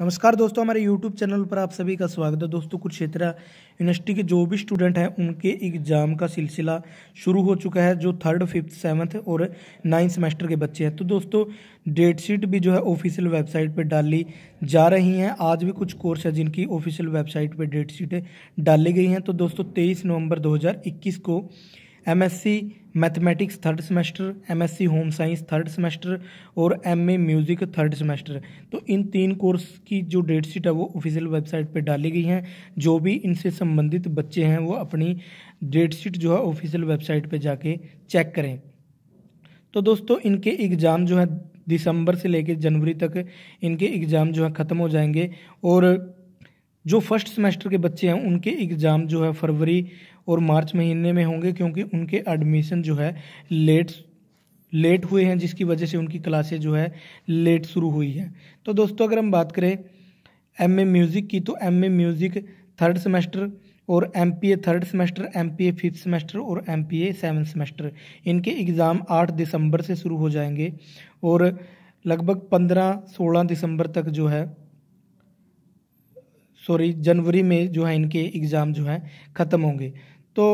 नमस्कार दोस्तों हमारे YouTube चैनल पर आप सभी का स्वागत है दोस्तों कुरुक्षेत्रा यूनिवर्सिटी के जो भी स्टूडेंट हैं उनके एग्ज़ाम का सिलसिला शुरू हो चुका है जो थर्ड फिफ्थ सेवन्थ और नाइन्थ सेमेस्टर के बच्चे हैं तो दोस्तों डेट शीट भी जो है ऑफिशियल वेबसाइट पर डाली जा रही हैं आज भी कुछ कोर्स है जिनकी ऑफिशियल वेबसाइट पर डेट शीटें डाली गई हैं तो दोस्तों तेईस नवम्बर दो को MSc mathematics third semester MSc home science third semester और एमए म्यूज़िक थर्ड सेमेस्टर तो इन तीन कोर्स की जो डेट शीट है वो ऑफिशियल वेबसाइट पर डाली गई हैं जो भी इनसे संबंधित बच्चे हैं वो अपनी डेट शीट जो है ऑफिशियल वेबसाइट पर जाके चेक करें तो दोस्तों इनके एग्ज़ाम जो है दिसंबर से लेकर जनवरी तक इनके एग्ज़ाम जो है ख़त्म हो जाएंगे और जो फर्स्ट सेमेस्टर के बच्चे हैं उनके एग्ज़ाम जो है फरवरी और मार्च महीने में होंगे क्योंकि उनके एडमिशन जो है लेट लेट हुए हैं जिसकी वजह से उनकी क्लासेज जो है लेट शुरू हुई हैं तो दोस्तों अगर हम बात करें एम ए म्यूज़िक की तो M A music third semester और M P A third semester M P A fifth semester और M P A seven semester इनके एग्ज़ाम आठ दिसंबर से शुरू हो जाएंगे और लगभग पंद्रह सोलह दिसंबर तक जो है सॉरी जनवरी में जो है इनके एग्ज़ाम जो हैं ख़त्म होंगे तो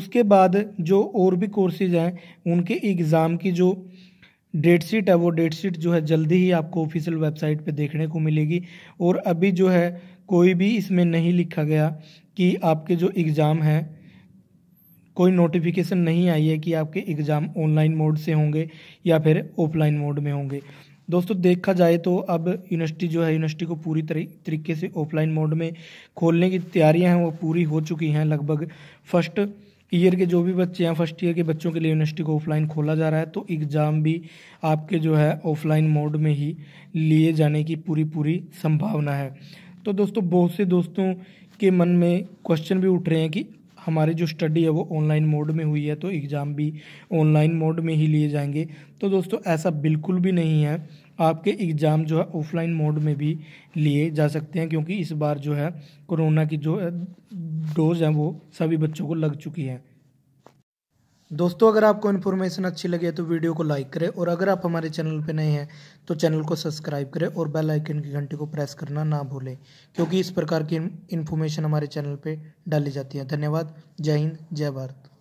उसके बाद जो और भी कोर्सेज हैं उनके एग्ज़ाम की जो डेट शीट है वो डेट शीट जो है जल्दी ही आपको ऑफिशियल वेबसाइट पे देखने को मिलेगी और अभी जो है कोई भी इसमें नहीं लिखा गया कि आपके जो एग्ज़ाम हैं कोई नोटिफिकेशन नहीं आई है कि आपके एग्ज़ाम ऑनलाइन मोड से होंगे या फिर ऑफलाइन मोड में होंगे दोस्तों देखा जाए तो अब यूनिवर्सिटी जो है यूनिवर्सिटी को पूरी तरीके से ऑफलाइन मोड में खोलने की तैयारियां हैं वो पूरी हो चुकी हैं लगभग फर्स्ट ईयर के जो भी बच्चे हैं फर्स्ट ईयर के बच्चों के लिए यूनिवर्सिटी को ऑफलाइन खोला जा रहा है तो एग्ज़ाम भी आपके जो है ऑफलाइन मोड में ही लिए जाने की पूरी पूरी संभावना है तो दोस्तों बहुत से दोस्तों के मन में क्वेश्चन भी उठ रहे हैं कि हमारी जो स्टडी है वो ऑनलाइन मोड में हुई है तो एग्ज़ाम भी ऑनलाइन मोड में ही लिए जाएंगे तो दोस्तों ऐसा बिल्कुल भी नहीं है आपके एग्ज़ाम जो है ऑफलाइन मोड में भी लिए जा सकते हैं क्योंकि इस बार जो है कोरोना की जो डोज है वो सभी बच्चों को लग चुकी है दोस्तों अगर आपको इन्फॉर्मेशन अच्छी लगे तो वीडियो को लाइक करें और अगर आप हमारे चैनल पर नए हैं तो चैनल को सब्सक्राइब करें और बेल आइकन की घंटी को प्रेस करना ना भूलें क्योंकि इस प्रकार की इन्फॉर्मेशन हमारे चैनल पर डाली जाती है धन्यवाद जय हिंद जय भारत